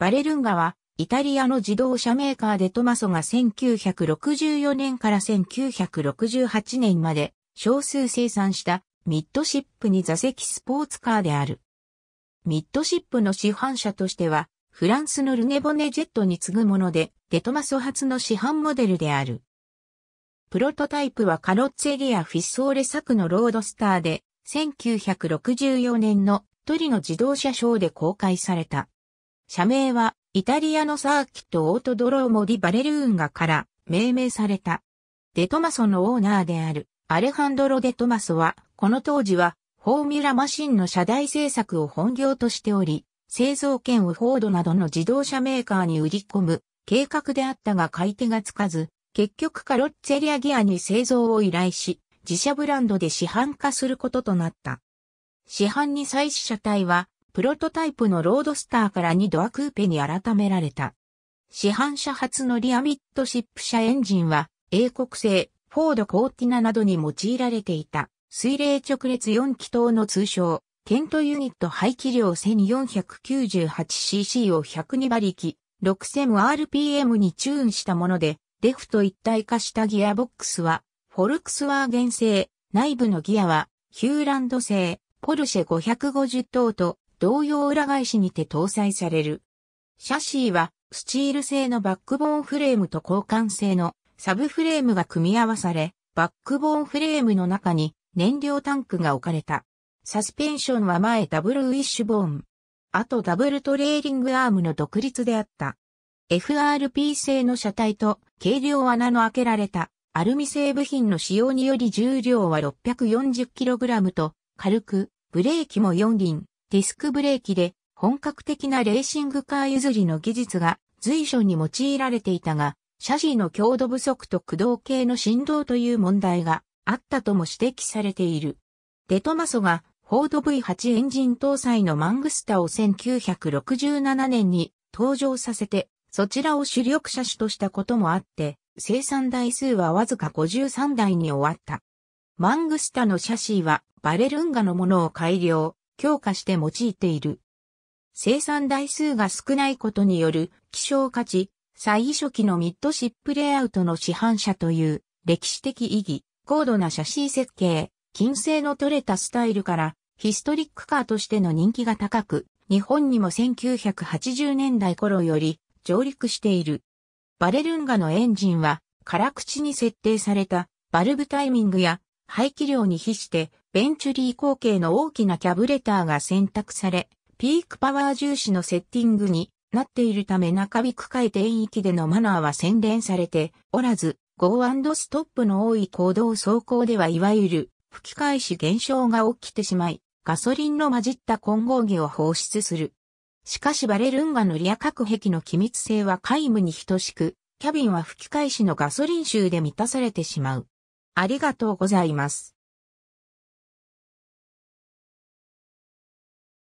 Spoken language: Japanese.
バレルンガは、イタリアの自動車メーカーでトマソが1964年から1968年まで少数生産したミッドシップに座席スポーツカーである。ミッドシップの市販車としては、フランスのルネボネジェットに次ぐもので、デトマソ初の市販モデルである。プロトタイプはカロッツェリアフィッソーレ作のロードスターで、1964年のトリの自動車ショーで公開された。社名は、イタリアのサーキットオートドローモディ・バレルーンガから命名された。デトマソのオーナーであるアレハンドロ・デトマソは、この当時はフォーミュラマシンの車台製作を本業としており、製造権をフォードなどの自動車メーカーに売り込む計画であったが買い手がつかず、結局カロッツェリアギアに製造を依頼し、自社ブランドで市販化することとなった。市販に際し車体はプロトタイプのロードスターから2ドアクーペに改められた。市販車初のリアミッドシップ車エンジンは、英国製、フォードコーティナなどに用いられていた、水冷直列4気筒の通称、ケントユニット排気量 1498cc を102馬力、6000rpm にチューンしたもので、デフと一体化したギアボックスは、フォルクスワーゲン製、内部のギアは、ヒューランド製、ポルシェ550等と、同様裏返しにて搭載される。シャシーはスチール製のバックボーンフレームと交換製のサブフレームが組み合わされ、バックボーンフレームの中に燃料タンクが置かれた。サスペンションは前ダブルウィッシュボーン。あとダブルトレーリングアームの独立であった。FRP 製の車体と軽量穴の開けられたアルミ製部品の使用により重量は 640kg と軽く、ブレーキも4輪、ディスクブレーキで本格的なレーシングカー譲りの技術が随所に用いられていたが、車ーの強度不足と駆動系の振動という問題があったとも指摘されている。デトマソがフォード V8 エンジン搭載のマングスタを1967年に登場させて、そちらを主力車種としたこともあって、生産台数はわずか53台に終わった。マングスタのシャシーはバレルンガのものを改良、強化して用いている。生産台数が少ないことによる希少価値、最初期のミッドシップレイアウトの市販車という歴史的意義、高度なシャシー設計、金星の取れたスタイルからヒストリックカーとしての人気が高く、日本にも1980年代頃より上陸している。バレルンガのエンジンは、辛口に設定されたバルブタイミングや排気量に比してベンチュリー後継の大きなキャブレターが選択され、ピークパワー重視のセッティングになっているため中ビ区界全域でのマナーは洗練されておらず、ゴーストップの多い行動走行ではいわゆる吹き返し現象が起きてしまい、ガソリンの混じった混合儀を放出する。しかしバレルンガのリア各壁の機密性は皆無に等しく、キャビンは吹き返しのガソリン臭で満たされてしまう。ありがとうございます。